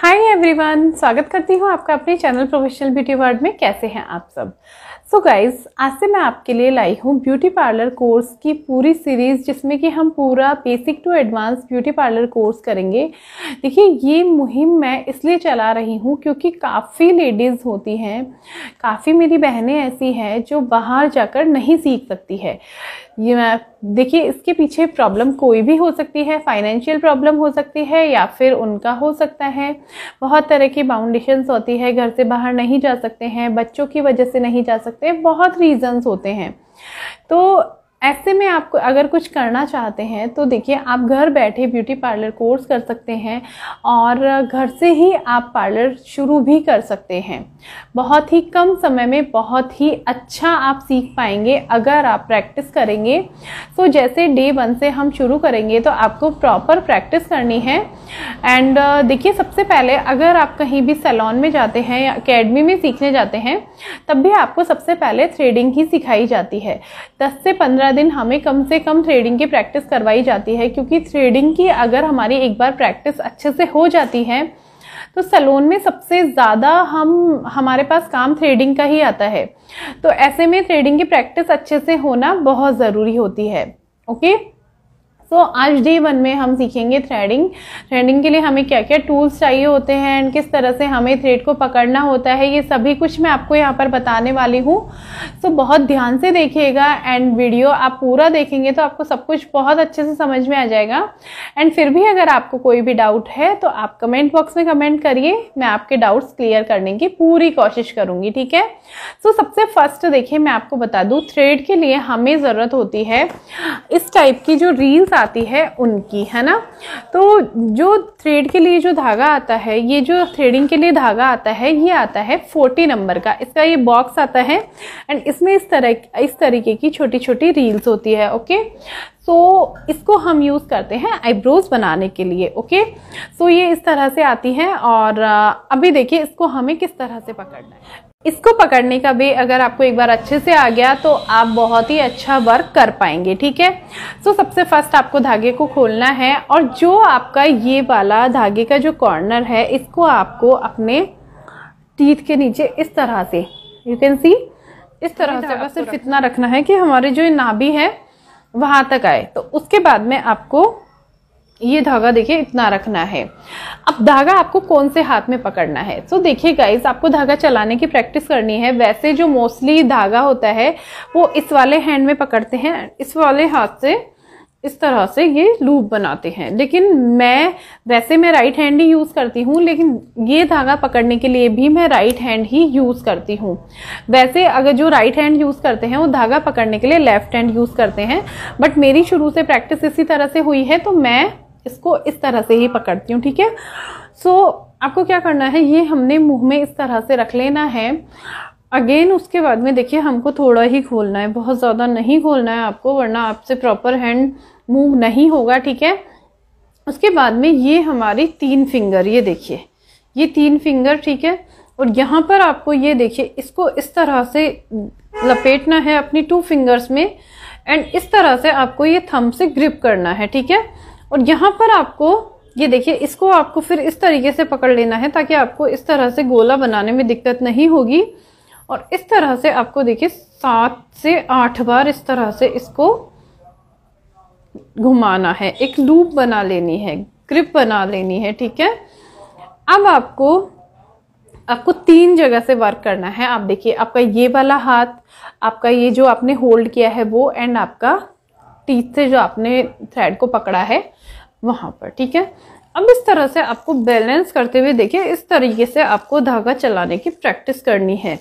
Hi everyone स्वागत करती हूँ आपका अपने चैनल प्रोफेशनल ब्यूटी वर्ल्ड में कैसे हैं आप सब सो so गाइज आज से मैं आपके लिए लाई हूँ ब्यूटी पार्लर कोर्स की पूरी सीरीज़ जिसमें कि हम पूरा basic to advance beauty parlour course करेंगे देखिए ये मुहिम मैं इसलिए चला रही हूँ क्योंकि काफ़ी लेडीज़ होती हैं काफ़ी मेरी बहनें ऐसी हैं जो बाहर जाकर नहीं सीख सकती है ये मैं देखिए इसके पीछे प्रॉब्लम कोई भी हो सकती है फाइनेंशियल प्रॉब्लम हो सकती है या फिर उनका हो सकता है बहुत तरह की बाउंडेशंस होती है घर से बाहर नहीं जा सकते हैं बच्चों की वजह से नहीं जा सकते बहुत रीजंस होते हैं तो ऐसे में आप अगर कुछ करना चाहते हैं तो देखिए आप घर बैठे ब्यूटी पार्लर कोर्स कर सकते हैं और घर से ही आप पार्लर शुरू भी कर सकते हैं बहुत ही कम समय में बहुत ही अच्छा आप सीख पाएंगे अगर आप प्रैक्टिस करेंगे तो जैसे डे वन से हम शुरू करेंगे तो आपको प्रॉपर प्रैक्टिस करनी है एंड देखिए सबसे पहले अगर आप कहीं भी सैलॉन में जाते हैं या अकेडमी में सीखने जाते हैं तब भी आपको सबसे पहले थ्रेडिंग ही सिखाई जाती है दस से पंद्रह पंद्रह दिन हमें कम से कम थ्रेडिंग की प्रैक्टिस करवाई जाती है क्योंकि थ्रेडिंग की अगर हमारी एक बार प्रैक्टिस अच्छे से हो जाती है तो सलोन में सबसे ज़्यादा हम हमारे पास काम थ्रेडिंग का ही आता है तो ऐसे में थ्रेडिंग की प्रैक्टिस अच्छे से होना बहुत ज़रूरी होती है ओके okay? सो so, आज डे वन में हम सीखेंगे थ्रेडिंग थ्रेडिंग के लिए हमें क्या क्या टूल्स चाहिए होते हैं एंड किस तरह से हमें थ्रेड को पकड़ना होता है ये सभी कुछ मैं आपको यहाँ पर बताने वाली हूँ सो so, बहुत ध्यान से देखिएगा एंड वीडियो आप पूरा देखेंगे तो आपको सब कुछ बहुत अच्छे से समझ में आ जाएगा एंड फिर भी अगर आपको कोई भी डाउट है तो आप कमेंट बॉक्स में कमेंट करिए मैं आपके डाउट्स क्लियर करने की पूरी कोशिश करूँगी ठीक है सो so, सबसे फर्स्ट देखिए मैं आपको बता दूँ थ्रेड के लिए हमें ज़रूरत होती है इस टाइप की जो रील्स आती है उनकी है ना तो जो थ्रेड के लिए जो धागा आता है ये जो थ्रेडिंग के लिए धागा आता है ये आता है फोर्टी नंबर का इसका ये बॉक्स आता है एंड इसमें इस तरह इस तरीके की छोटी छोटी रील्स होती है ओके तो so, इसको हम यूज़ करते हैं आईब्रोज बनाने के लिए ओके सो so, ये इस तरह से आती है और अभी देखिए इसको हमें किस तरह से पकड़ना है इसको पकड़ने का भी अगर आपको एक बार अच्छे से आ गया तो आप बहुत ही अच्छा वर्क कर पाएंगे ठीक है सो सबसे फर्स्ट आपको धागे को खोलना है और जो आपका ये वाला धागे का जो कॉर्नर है इसको आपको अपने टीथ के नीचे इस तरह से यू कैन सी इस तरह से सिर्फ इतना रखना है कि हमारे जो नाभि है वहाँ तक आए तो उसके बाद में आपको ये धागा देखिए इतना रखना है अब धागा आपको कौन से हाथ में पकड़ना है सो देखिए गाइज आपको धागा चलाने की प्रैक्टिस करनी है वैसे जो मोस्टली धागा होता है वो इस वाले हैंड में पकड़ते हैं इस वाले हाथ से इस तरह से ये लूप बनाते हैं लेकिन मैं वैसे मैं राइट हैंड ही यूज़ करती हूँ लेकिन ये धागा पकड़ने के लिए भी मैं राइट हैंड ही यूज़ करती हूँ वैसे अगर जो राइट हैंड यूज़ करते हैं वो धागा पकड़ने के लिए लेफ़्ट हैंड यूज़ करते हैं बट मेरी शुरू से प्रैक्टिस इसी तरह से हुई है तो मैं इसको इस तरह से ही हाँ। पकड़ती हूँ ठीक है सो so, आपको क्या करना है ये हमने मुंह में इस तरह से रख लेना है अगेन उसके बाद में देखिए हमको थोड़ा ही खोलना है बहुत ज़्यादा नहीं खोलना है आपको वरना आपसे प्रॉपर हैंड मूव नहीं होगा ठीक है उसके बाद में ये हमारी तीन फिंगर ये देखिए ये तीन फिंगर ठीक है और यहाँ पर आपको ये देखिए इसको इस तरह से लपेटना है अपनी टू फिंगर्स में एंड इस तरह से आपको ये थम से ग्रिप करना है ठीक है और यहाँ पर आपको ये देखिए इसको आपको फिर इस तरीके से पकड़ लेना है ताकि आपको इस तरह से गोला बनाने में दिक्कत नहीं होगी और इस तरह से आपको देखिए सात से आठ बार इस तरह से इसको घुमाना है एक लूप बना लेनी है ग्रिप बना लेनी है ठीक है अब आपको आपको तीन जगह से वर्क करना है आप देखिए आपका ये वाला हाथ आपका ये जो आपने होल्ड किया है वो एंड आपका टीथ से जो आपने थ्रेड को पकड़ा है वहाँ पर ठीक है अब इस तरह से आपको बैलेंस करते हुए देखिए इस तरीके से आपको धागा चलाने की प्रैक्टिस करनी है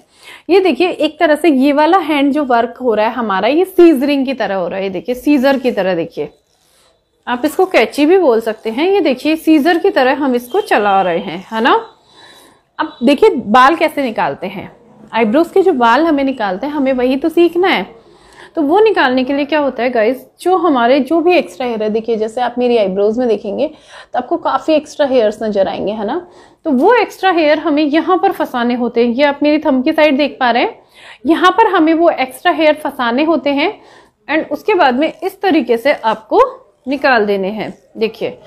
ये देखिए एक तरह से ये वाला हैंड जो वर्क हो रहा है हमारा ये सीजरिंग की तरह हो रहा है ये देखिए सीजर की तरह देखिए आप इसको कैची भी बोल सकते हैं ये देखिए सीजर की तरह हम इसको चला रहे हैं है ना अब देखिए बाल कैसे निकालते हैं आईब्रोज के जो बाल हमें निकालते हैं हमें वही तो सीखना है तो वो निकालने के लिए क्या होता है गाइज जो हमारे जो भी एक्स्ट्रा हेयर है देखिए जैसे आप मेरी आईब्रोज में देखेंगे तो आपको काफ़ी एक्स्ट्रा हेयर्स नजर आएंगे है ना तो वो एक्स्ट्रा हेयर हमें यहाँ पर फंसाने होते हैं ये आप मेरी थम की साइड देख पा रहे हैं यहाँ पर हमें वो एक्स्ट्रा हेयर फंसाने होते हैं एंड उसके बाद में इस तरीके से आपको निकाल देने हैं देखिए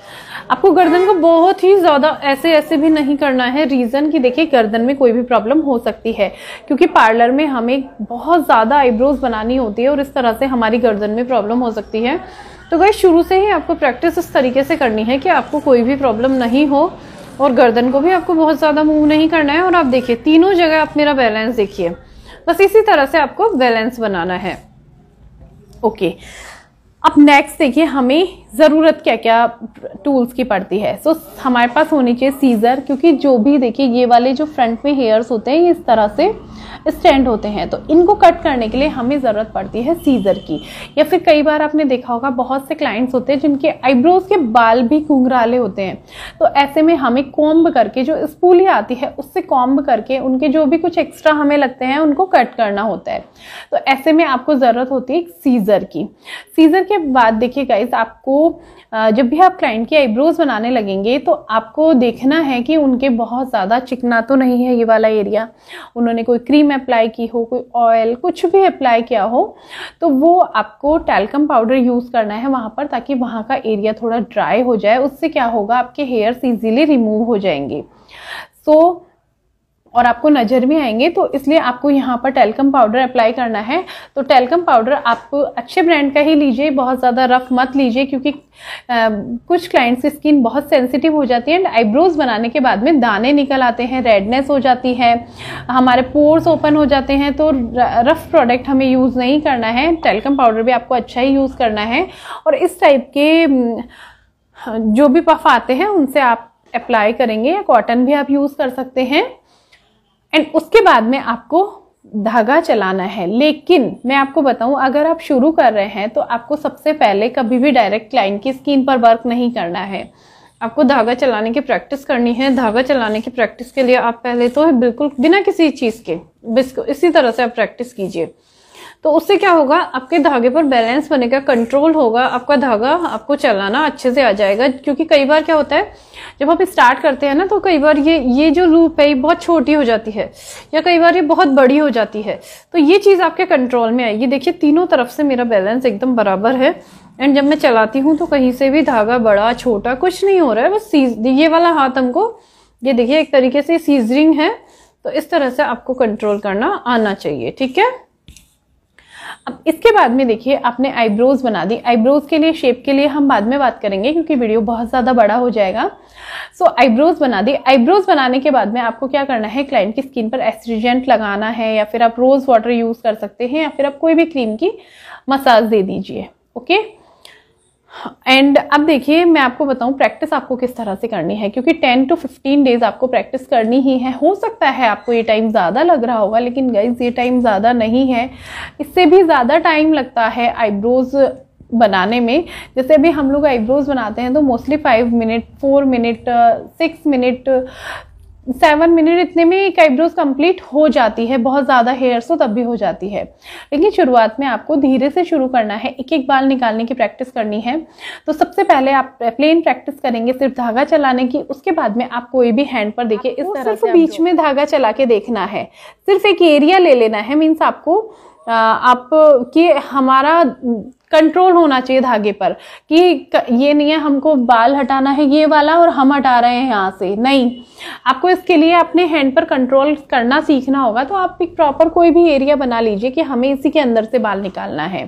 आपको गर्दन को बहुत ही ज़्यादा ऐसे ऐसे भी नहीं करना है रीज़न कि देखिए गर्दन में कोई भी प्रॉब्लम हो सकती है क्योंकि पार्लर में हमें बहुत ज़्यादा आईब्रोज बनानी होती है और इस तरह से हमारी गर्दन में प्रॉब्लम हो सकती है तो गई शुरू से ही आपको प्रैक्टिस इस तरीके से करनी है कि आपको कोई भी प्रॉब्लम नहीं हो और गर्दन को भी आपको बहुत ज़्यादा मूव नहीं करना है और आप देखिए तीनों जगह आप मेरा बैलेंस देखिए बस इसी तरह से आपको बैलेंस बनाना है ओके okay. अब नेक्स्ट देखिए हमें ज़रूरत क्या क्या टूल्स की पड़ती है सो so, हमारे पास होनी चाहिए सीज़र क्योंकि जो भी देखिए ये वाले जो फ्रंट में हेयर्स होते हैं ये इस तरह से स्टैंड होते हैं तो इनको कट करने के लिए हमें ज़रूरत पड़ती है सीज़र की या फिर कई बार आपने देखा होगा बहुत से क्लाइंट्स होते हैं जिनके आईब्रोज़ के बाल भी घुंघराले होते हैं तो ऐसे में हमें कॉम्ब करके जो स्पूली आती है उससे कॉम्ब करके उनके जो भी कुछ एक्स्ट्रा हमें लगते हैं उनको कट करना होता है तो ऐसे में आपको ज़रूरत होती है सीज़र की सीज़र के बाद देखिए गाइज आपको जब भी आप क्लाइंट की आईब्रोज बनाने लगेंगे तो आपको देखना है कि उनके बहुत ज़्यादा चिकना तो नहीं है ये वाला एरिया उन्होंने कोई क्रीम अप्लाई की हो कोई ऑयल कुछ भी अप्लाई किया हो तो वो आपको टैलकम पाउडर यूज़ करना है वहाँ पर ताकि वहाँ का एरिया थोड़ा ड्राई हो जाए उससे क्या होगा आपके हेयर्स ईजिली रिमूव हो जाएंगे सो so, और आपको नज़र भी आएंगे तो इसलिए आपको यहाँ पर टेलकम पाउडर अप्लाई करना है तो टेलकम पाउडर आप अच्छे ब्रांड का ही लीजिए बहुत ज़्यादा रफ मत लीजिए क्योंकि आ, कुछ क्लाइंट्स की स्किन बहुत सेंसिटिव हो जाती है एंड आईब्रोज़ बनाने के बाद में दाने निकल आते हैं रेडनेस हो जाती है हमारे पोर्स ओपन हो जाते हैं तो रफ़ प्रोडक्ट हमें यूज़ नहीं करना है टेलकम पाउडर भी आपको अच्छा ही यूज़ करना है और इस टाइप के जो भी पफ आते हैं उनसे आप अप्लाई करेंगे या कॉटन भी आप यूज़ कर सकते हैं एंड उसके बाद में आपको धागा चलाना है लेकिन मैं आपको बताऊं अगर आप शुरू कर रहे हैं तो आपको सबसे पहले कभी भी डायरेक्ट क्लाइंट की स्किन पर वर्क नहीं करना है आपको धागा चलाने की प्रैक्टिस करनी है धागा चलाने की प्रैक्टिस के लिए आप पहले तो बिल्कुल बिना किसी चीज़ के इसी तरह से आप प्रैक्टिस कीजिए तो उससे क्या होगा आपके धागे पर बैलेंस बनेगा कंट्रोल होगा आपका धागा आपको चलाना अच्छे से आ जाएगा क्योंकि कई बार क्या होता है जब आप स्टार्ट करते हैं ना तो कई बार ये ये जो लूप है ये बहुत छोटी हो जाती है या कई बार ये बहुत बड़ी हो जाती है तो ये चीज़ आपके कंट्रोल में आएगी देखिए तीनों तरफ से मेरा बैलेंस एकदम बराबर है एंड जब मैं चलाती हूँ तो कहीं से भी धागा बड़ा छोटा कुछ नहीं हो रहा है बस सीज ये वाला हाथ हमको ये देखिए एक तरीके से सीजरिंग है तो इस तरह से आपको कंट्रोल करना आना चाहिए ठीक है अब इसके बाद में देखिए आपने आईब्रोज बना दी आईब्रोज के लिए शेप के लिए हम बाद में बात करेंगे क्योंकि वीडियो बहुत ज़्यादा बड़ा हो जाएगा सो so, आईब्रोज बना दी आईब्रोज बनाने के बाद में आपको क्या करना है क्लाइंट की स्किन पर एस्ट्रीजेंट लगाना है या फिर आप रोज़ वाटर यूज़ कर सकते हैं या फिर आप कोई भी क्रीम की मसाज दे दीजिए ओके okay? एंड अब देखिए मैं आपको बताऊं प्रैक्टिस आपको किस तरह से करनी है क्योंकि 10 टू 15 डेज आपको प्रैक्टिस करनी ही है हो सकता है आपको ये टाइम ज़्यादा लग रहा होगा लेकिन गाइज ये टाइम ज़्यादा नहीं है इससे भी ज़्यादा टाइम लगता है आईब्रोज़ बनाने में जैसे अभी हम लोग आईब्रोज़ बनाते हैं तो mostly five minute four minute six minute seven minute इतने में एक आईब्रोज कंप्लीट हो जाती है बहुत ज़्यादा हेयर्स हो तो तब भी हो जाती है लेकिन शुरुआत में आपको धीरे से शुरू करना है एक एक बाल निकालने की प्रैक्टिस करनी है तो सबसे पहले आप प्लेन प्रैक्टिस करेंगे सिर्फ धागा चलाने की उसके बाद में आप कोई भी हैंड पर देखिए इस तरह से बीच में धागा चला के देखना है सिर्फ एक एरिया ले लेना है मीन्स आपको आप कि हमारा कंट्रोल होना चाहिए धागे पर कि ये नहीं है हमको बाल हटाना है ये वाला और हम हटा रहे हैं यहाँ से नहीं आपको इसके लिए अपने हैंड पर कंट्रोल करना सीखना होगा तो आप एक प्रॉपर कोई भी एरिया बना लीजिए कि हमें इसी के अंदर से बाल निकालना है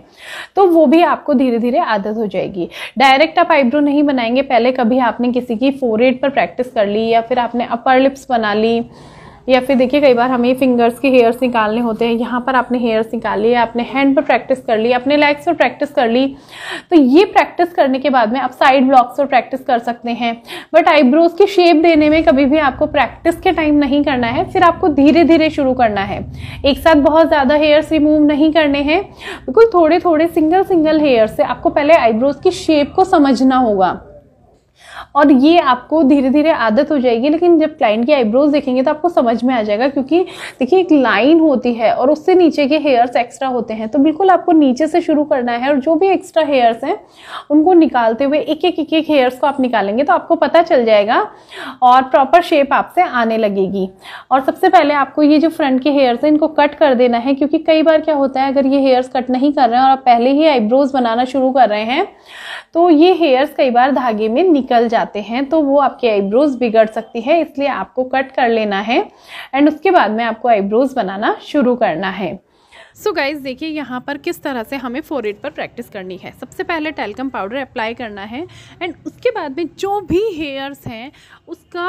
तो वो भी आपको धीरे धीरे आदत हो जाएगी डायरेक्ट आप आईब्रो नहीं बनाएंगे पहले कभी आपने किसी की फोर पर प्रैक्टिस कर ली या फिर आपने अपर लिप्स बना ली या फिर देखिए कई बार हमें फिंगर्स के हेयर्स निकालने होते हैं यहाँ पर आपने हेयर्स निकाल लिए अपने हैंड पर प्रैक्टिस कर ली अपने लेग्स पर प्रैक्टिस कर ली तो ये प्रैक्टिस करने के बाद में आप साइड ब्लॉक्स पर प्रैक्टिस कर सकते हैं बट आईब्रोज़ की शेप देने में कभी भी आपको प्रैक्टिस के टाइम नहीं करना है फिर आपको धीरे धीरे शुरू करना है एक साथ बहुत ज़्यादा हेयर्स रिमूव नहीं करने हैं बिल्कुल थोड़े थोड़े सिंगल सिंगल हेयर से आपको पहले आईब्रोज़ की शेप को समझना होगा और ये आपको धीरे धीरे आदत हो जाएगी लेकिन जब क्लाइंट की आईब्रोज देखेंगे तो आपको समझ में आ जाएगा क्योंकि देखिए एक लाइन होती है और उससे नीचे के हेयर्स एक्स्ट्रा होते हैं तो बिल्कुल आपको नीचे से शुरू करना है और जो भी एक्स्ट्रा हेयर्स हैं उनको निकालते हुए एक एक एक एक हेयर्स को आप निकालेंगे तो आपको पता चल जाएगा और प्रॉपर शेप आपसे आने लगेगी और सबसे पहले आपको ये जो फ्रंट के हेयर्स हैं इनको कट कर देना है क्योंकि कई बार क्या होता है अगर ये हेयर्स कट नहीं कर रहे हैं और आप पहले ही आईब्रोज बनाना शुरू कर रहे हैं तो ये हेयर्स कई बार धागे में निकल जाते जाते हैं तो वो आपकी आईब्रोज बिगड़ सकती है इसलिए आपको कट कर लेना है एंड उसके बाद में आपको आईब्रोज बनाना शुरू करना है सो so गाइज देखिए यहाँ पर किस तरह से हमें फोर पर प्रैक्टिस करनी है सबसे पहले टेलकम पाउडर अप्लाई करना है एंड उसके बाद में जो भी हेयर्स हैं उसका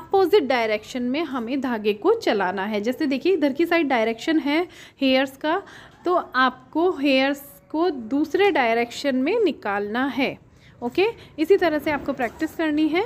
अपोजिट डायरेक्शन में हमें धागे को चलाना है जैसे देखिए इधर की साइड डायरेक्शन है हेयर्स का तो आपको हेयर्स को दूसरे डायरेक्शन में निकालना है ओके इसी तरह से आपको प्रैक्टिस करनी है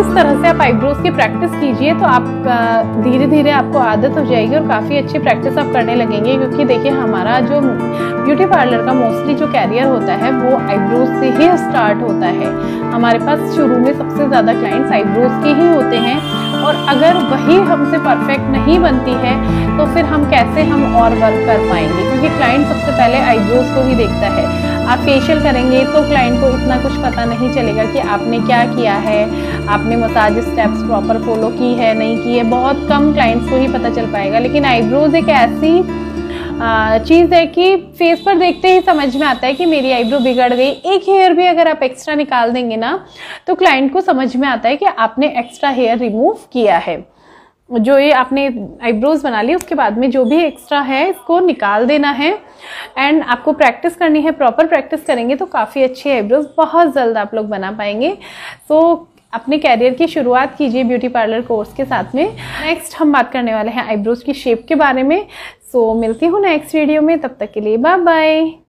इस तरह से आप आईब्रोज की प्रैक्टिस कीजिए तो आप धीरे धीरे आपको आदत हो जाएगी और काफ़ी अच्छी प्रैक्टिस आप करने लगेंगे क्योंकि देखिए हमारा जो ब्यूटी पार्लर का मोस्टली जो कैरियर होता है वो आईब्रोज से ही स्टार्ट होता है हमारे पास शुरू में सबसे ज़्यादा क्लाइंट्स आईब्रोज के ही होते हैं और अगर वही हमसे परफेक्ट नहीं बनती है तो फिर हम कैसे हम और वर्क कर पाएंगे क्योंकि क्लाइंट सबसे पहले आईब्रोज को ही देखता है आप फेशियल करेंगे तो क्लाइंट को इतना कुछ पता नहीं चलेगा कि आपने क्या किया है आपने मसाज स्टेप्स प्रॉपर फॉलो की है नहीं की है बहुत कम क्लाइंट्स को ही पता चल पाएगा लेकिन आईब्रोज़ एक ऐसी चीज़ है कि फेस पर देखते ही समझ में आता है कि मेरी आईब्रो बिगड़ गई एक हेयर भी अगर आप एक्स्ट्रा निकाल देंगे ना तो क्लाइंट को समझ में आता है कि आपने एक्स्ट्रा हेयर रिमूव किया है जो ये आपने आईब्रोज बना ली उसके बाद में जो भी एक्स्ट्रा है इसको निकाल देना है एंड आपको प्रैक्टिस करनी है प्रॉपर प्रैक्टिस करेंगे तो काफ़ी अच्छे आईब्रोज बहुत जल्द आप लोग बना पाएंगे सो so, अपने कैरियर की शुरुआत कीजिए ब्यूटी पार्लर कोर्स के साथ में नेक्स्ट हम बात करने वाले हैं आईब्रोज की शेप के बारे में सो so, मिलती हूँ नेक्स्ट वीडियो में तब तक के लिए बाय बाय